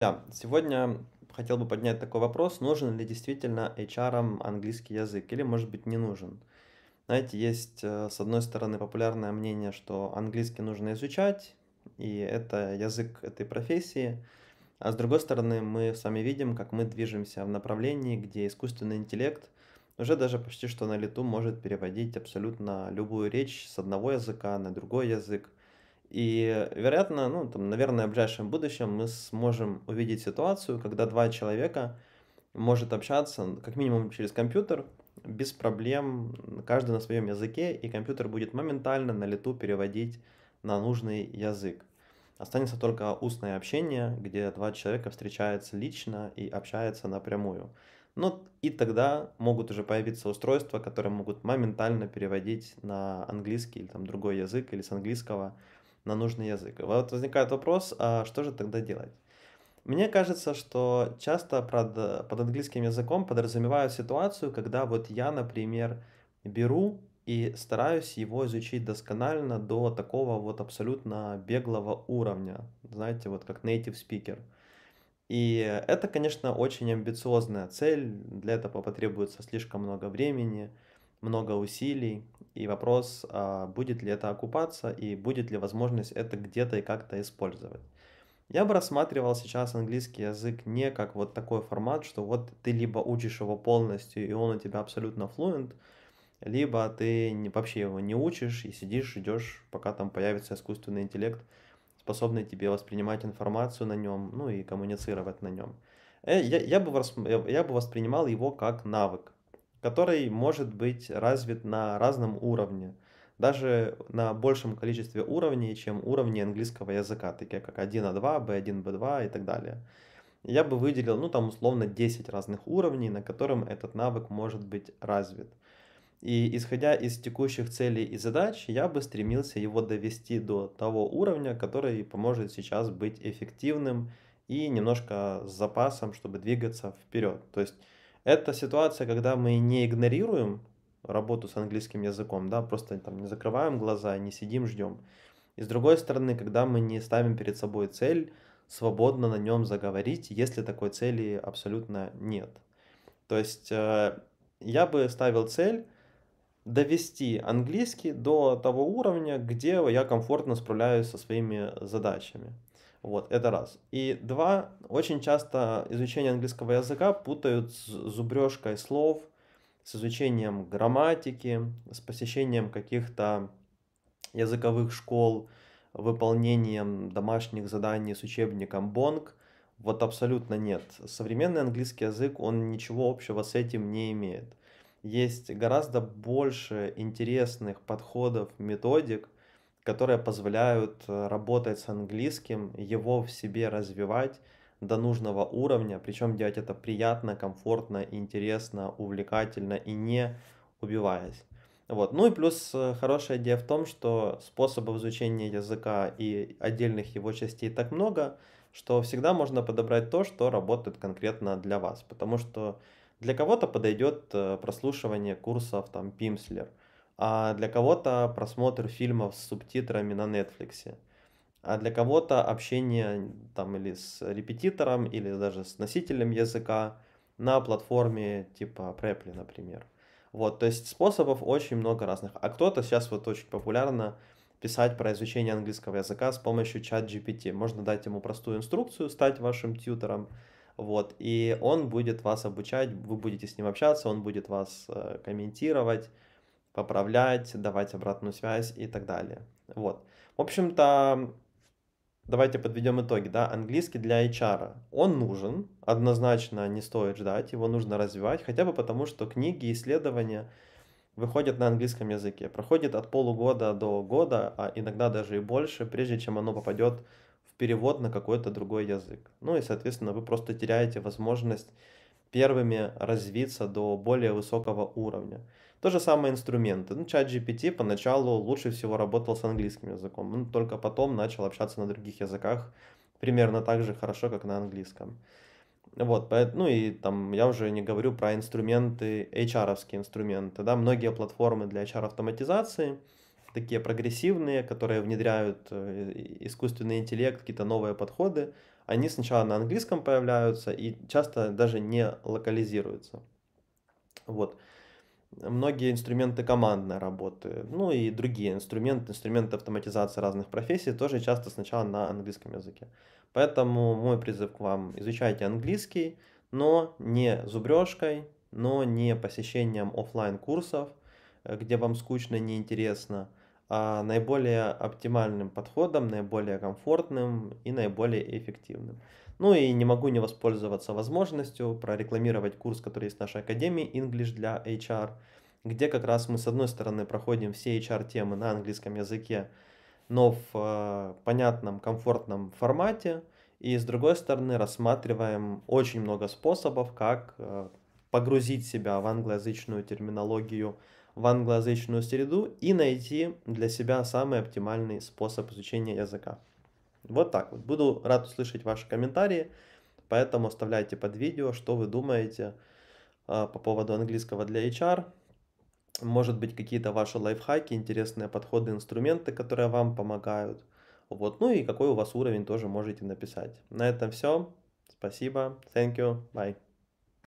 Да, сегодня хотел бы поднять такой вопрос, нужен ли действительно HR английский язык или, может быть, не нужен. Знаете, есть, э, с одной стороны, популярное мнение, что английский нужно изучать, и это язык этой профессии, а с другой стороны, мы сами видим, как мы движемся в направлении, где искусственный интеллект уже даже почти что на лету может переводить абсолютно любую речь с одного языка на другой язык, и, вероятно, ну, там, наверное, в ближайшем будущем мы сможем увидеть ситуацию, когда два человека может общаться, как минимум через компьютер, без проблем, каждый на своем языке, и компьютер будет моментально на лету переводить на нужный язык. Останется только устное общение, где два человека встречаются лично и общаются напрямую. Ну и тогда могут уже появиться устройства, которые могут моментально переводить на английский или там другой язык или с английского на нужный язык. Вот возникает вопрос, а что же тогда делать? Мне кажется, что часто под, под английским языком подразумевают ситуацию, когда вот я, например, беру и стараюсь его изучить досконально до такого вот абсолютно беглого уровня, знаете, вот как native speaker. И это, конечно, очень амбициозная цель, для этого потребуется слишком много времени, много усилий, и вопрос, а, будет ли это окупаться, и будет ли возможность это где-то и как-то использовать. Я бы рассматривал сейчас английский язык не как вот такой формат, что вот ты либо учишь его полностью, и он у тебя абсолютно fluent либо ты вообще его не учишь и сидишь, ждешь, пока там появится искусственный интеллект, способный тебе воспринимать информацию на нем, ну и коммуницировать на нем. Э, я, я, бы, я бы воспринимал его как навык, который может быть развит на разном уровне, даже на большем количестве уровней, чем уровни английского языка, такие как 1А2, B1, B2 и так далее. Я бы выделил, ну там условно 10 разных уровней, на котором этот навык может быть развит. И исходя из текущих целей и задач, я бы стремился его довести до того уровня, который поможет сейчас быть эффективным и немножко с запасом, чтобы двигаться вперед. То есть это ситуация, когда мы не игнорируем работу с английским языком, да, просто там не закрываем глаза, не сидим, ждем. И с другой стороны, когда мы не ставим перед собой цель свободно на нем заговорить, если такой цели абсолютно нет. То есть э, я бы ставил цель довести английский до того уровня, где я комфортно справляюсь со своими задачами. Вот, это раз. И два, очень часто изучение английского языка путают с зубрежкой слов, с изучением грамматики, с посещением каких-то языковых школ, выполнением домашних заданий с учебником Бонг. Вот абсолютно нет. Современный английский язык, он ничего общего с этим не имеет. Есть гораздо больше интересных подходов, методик – которые позволяют э, работать с английским, его в себе развивать до нужного уровня, причем делать это приятно, комфортно, интересно, увлекательно и не убиваясь. Вот. Ну и плюс э, хорошая идея в том, что способов изучения языка и отдельных его частей так много, что всегда можно подобрать то, что работает конкретно для вас. Потому что для кого-то подойдет э, прослушивание курсов там Пимслер – а для кого-то просмотр фильмов с субтитрами на Netflix, а для кого-то общение там или с репетитором, или даже с носителем языка на платформе типа Preply, например. Вот, то есть способов очень много разных. А кто-то сейчас вот очень популярно писать про изучение английского языка с помощью чат GPT. Можно дать ему простую инструкцию, стать вашим тьютором, вот, и он будет вас обучать, вы будете с ним общаться, он будет вас э, комментировать, поправлять, давать обратную связь и так далее. Вот. В общем-то, давайте подведем итоги. Да? Английский для HR, он нужен, однозначно не стоит ждать, его нужно развивать, хотя бы потому, что книги, и исследования выходят на английском языке. Проходит от полугода до года, а иногда даже и больше, прежде чем оно попадет в перевод на какой-то другой язык. Ну и, соответственно, вы просто теряете возможность первыми развиться до более высокого уровня. То же самое инструменты. Ну, чат GPT поначалу лучше всего работал с английским языком, но только потом начал общаться на других языках примерно так же хорошо, как на английском. Вот, ну и там я уже не говорю про инструменты, HR-овские инструменты, да, многие платформы для HR-автоматизации, такие прогрессивные, которые внедряют э, искусственный интеллект, какие-то новые подходы, они сначала на английском появляются и часто даже не локализируются. Вот многие инструменты командной работы, ну и другие инструменты, инструменты автоматизации разных профессий тоже часто сначала на английском языке. Поэтому мой призыв к вам, изучайте английский, но не зубрежкой, но не посещением офлайн курсов э, где вам скучно, неинтересно, а наиболее оптимальным подходом, наиболее комфортным и наиболее эффективным. Ну и не могу не воспользоваться возможностью прорекламировать курс, который есть в нашей академии English для HR, где как раз мы с одной стороны проходим все HR-темы на английском языке, но в э, понятном, комфортном формате, и с другой стороны рассматриваем очень много способов, как э, погрузить себя в англоязычную терминологию, в англоязычную среду и найти для себя самый оптимальный способ изучения языка. Вот так вот. Буду рад услышать ваши комментарии, поэтому оставляйте под видео, что вы думаете а, по поводу английского для HR. Может быть, какие-то ваши лайфхаки, интересные подходы, инструменты, которые вам помогают. Вот. Ну и какой у вас уровень тоже можете написать. На этом все. Спасибо. Thank you. Bye.